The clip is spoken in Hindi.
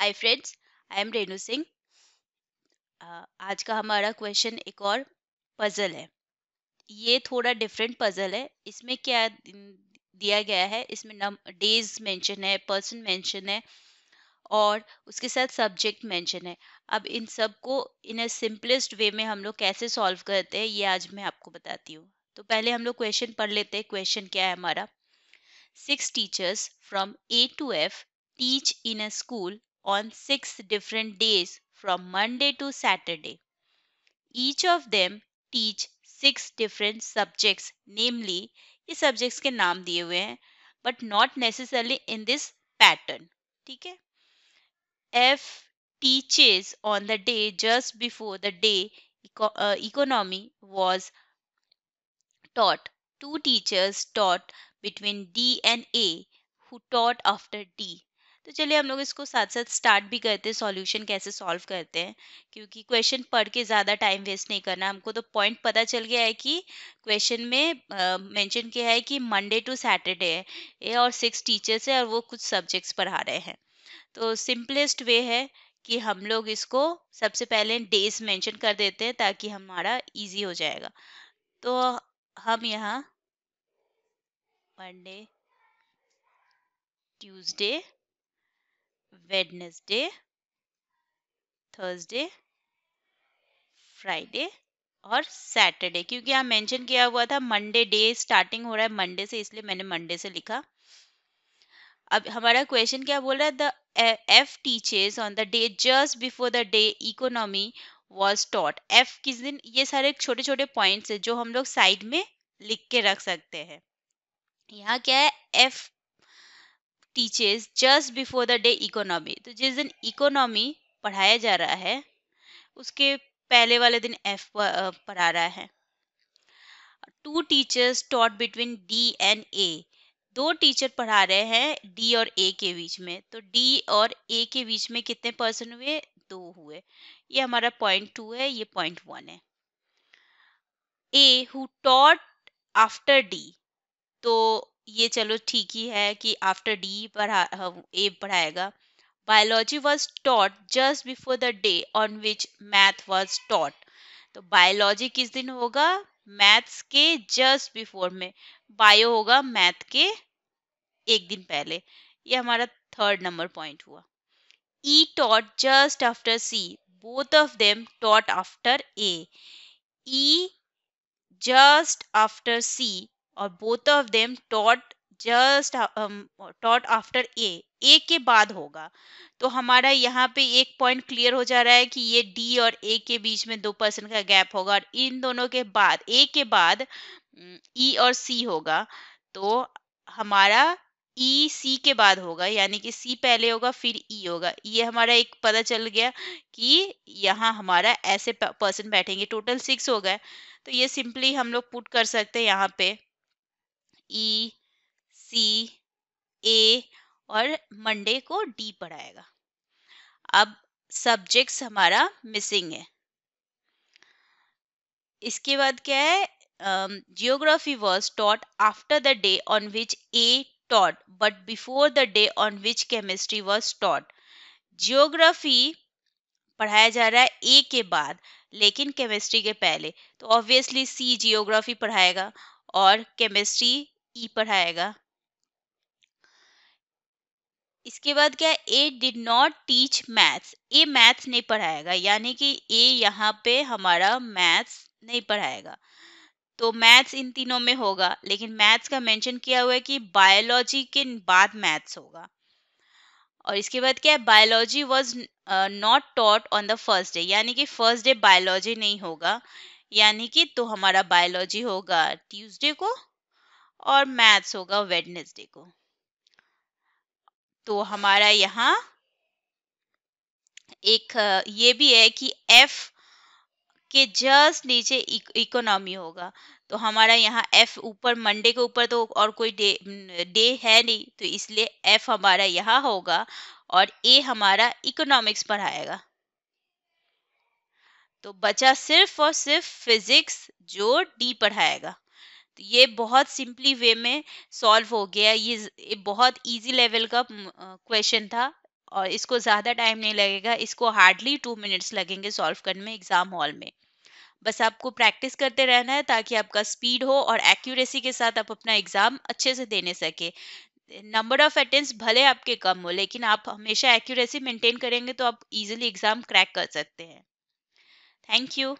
Hi friends I am Renu Singh आज का हमारा क्वेश्चन एक और पज़ल है ये थोड़ा डिफरेंट पज़ल है इसमें क्या दिया गया है इसमें नम डेज मेंशन है पर्सन मेंशन है और उसके साथ सब्जेक्ट मेंशन है अब इन सब को इन अ सिंपलेस्ट वे में हम लोग कैसे सॉल्व करते हैं ये आज मैं आपको बताती हूँ तो पहले हम लोग क्वेश्चन पढ़ लेते हैं क्वेश्चन क्या है हमारा six teachers from A to F teach in a school on six different days from Monday to Saturday. Each of them teach six different subjects, namely ये subjects के नाम दिए हुए हैं but not necessarily in this pattern. ठीक है F teaches on the day just before the day eco uh, economy was taught. Two teachers taught between D and A who taught after D. तो चलिए हम लोग इसको साथ साथ स्टार्ट भी करते हैं सॉल्यूशन कैसे सॉल्व करते हैं क्योंकि क्वेश्चन पढ़ के ज़्यादा टाइम वेस्ट नहीं करना हमको तो पॉइंट पता चल गया है कि क्वेश्चन में मेंशन किया है कि मंडे टू सैटरडे है ए और सिक्स टीचर्स है और वो कुछ सब्जेक्ट्स पढ़ा रहे हैं तो सिंपलेस्ट वे है कि हम लोग इसको सबसे पहले डेज मैंशन कर देते हैं ताकि हमारा इजी हो जाएगा तो हम यहाँ Monday Tuesday Wednesday Thursday Friday और सैटरडे क्योंकि यहाँ मेंशन किया हुआ था मंडे डे स्टार्टिंग हो रहा है मंडे से इसलिए मैंने मंडे से लिखा अब हमारा क्वेश्चन क्या बोल रहा है the F teachers on the day just before the day economy was taught F किस दिन ये सारे छोटे छोटे पॉइंट्स है जो हम लोग साइड में लिख के रख सकते हैं यहाँ क्या है F teaches just before the day economy तो जिस दिन इकोनॉमी पढ़ाया जा रहा है उसके पहले वाले दिन एफ पढ़ा रहा है two teachers taught between D and A दो टीचर पढ़ा रहे हैं डी और ए के बीच में तो डी और ए के बीच में कितने पर्सन हुए दो हुए ये हमारा पॉइंट टू है ये पॉइंट वन है A who taught after D तो ये चलो ठीक ही है कि आफ्टर डी पढ़ा ए पढ़ाएगा biology was taught just before the day on which math was taught तो बायोलॉजी किस दिन होगा मैथ्स के जस्ट बिफोर में बायो होगा मैथ के एक दिन पहले ये हमारा थर्ड नंबर पॉइंट हुआ E taught just after C both of them taught after A E just after C और both of them taught just taught after A A के बाद होगा तो हमारा यहाँ पे एक पॉइंट क्लियर हो जा रहा है कि ये डी और ए के बीच में दो परसेंट का गैप होगा और इन दोनों के बाद ए के बाद ई e और सी होगा तो हमारा ई e, सी के बाद होगा यानी कि सी पहले होगा फिर ई e होगा ये हमारा एक पता चल गया कि यहाँ हमारा ऐसे पर्सन बैठेंगे टोटल सिक्स हो गए तो ये सिंपली हम लोग पुट कर सकते हैं यहाँ पे ई सी ए और मंडे को डी पढ़ाएगा अब सब्जेक्ट्स हमारा मिसिंग है इसके बाद क्या है geography was taught after the day on which A taught but before the day on which chemistry was taught geography पढ़ाया जा रहा है ए के बाद लेकिन केमिस्ट्री के पहले तो ऑब्वियसली सी जियोग्राफी पढ़ाएगा और केमिस्ट्री ई e पढ़ाएगा इसके बाद क्या A did not teach maths A maths नहीं पढ़ाएगा यानी कि ए यहाँ पे हमारा मैथ्स नहीं पढ़ाएगा तो मैथ्स इन तीनों में होगा लेकिन मैथ्स का मेंशन किया हुआ है कि बायोलॉजी के बाद मैथ्स होगा और इसके बाद क्या है biology was not taught on the first day यानी कि फर्स्ट डे बायोलॉजी नहीं होगा यानी कि तो हमारा बायोलॉजी होगा ट्यूसडे को और मैथ्स होगा वेडनेसडे को तो हमारा यहाँ एक ये भी है कि एफ के जस्ट नीचे इकोनॉमी होगा तो हमारा यहाँ एफ ऊपर मंडे के ऊपर तो और कोई डे डे है नहीं तो इसलिए एफ हमारा यहाँ होगा और ए हमारा इकोनॉमिक्स पढ़ाएगा तो बचा सिर्फ और सिर्फ फिजिक्स जो डी पढ़ाएगा तो ये बहुत सिंपली वे में सॉल्व हो गया ये बहुत इजी लेवल का क्वेश्चन था और इसको ज़्यादा टाइम नहीं लगेगा इसको हार्डली टू मिनट्स लगेंगे सॉल्व करने में एग्ज़ाम हॉल में बस आपको प्रैक्टिस करते रहना है ताकि आपका स्पीड हो और एक्यूरेसी के साथ आप अपना एग्ज़ाम अच्छे से देने सके नंबर ऑफ अटेम्प्ट भले आपके कम हो लेकिन आप हमेशा एक्यूरेसी मेंटेन करेंगे तो आप इजीली एग्ज़ाम क्रैक कर सकते हैं थैंक यू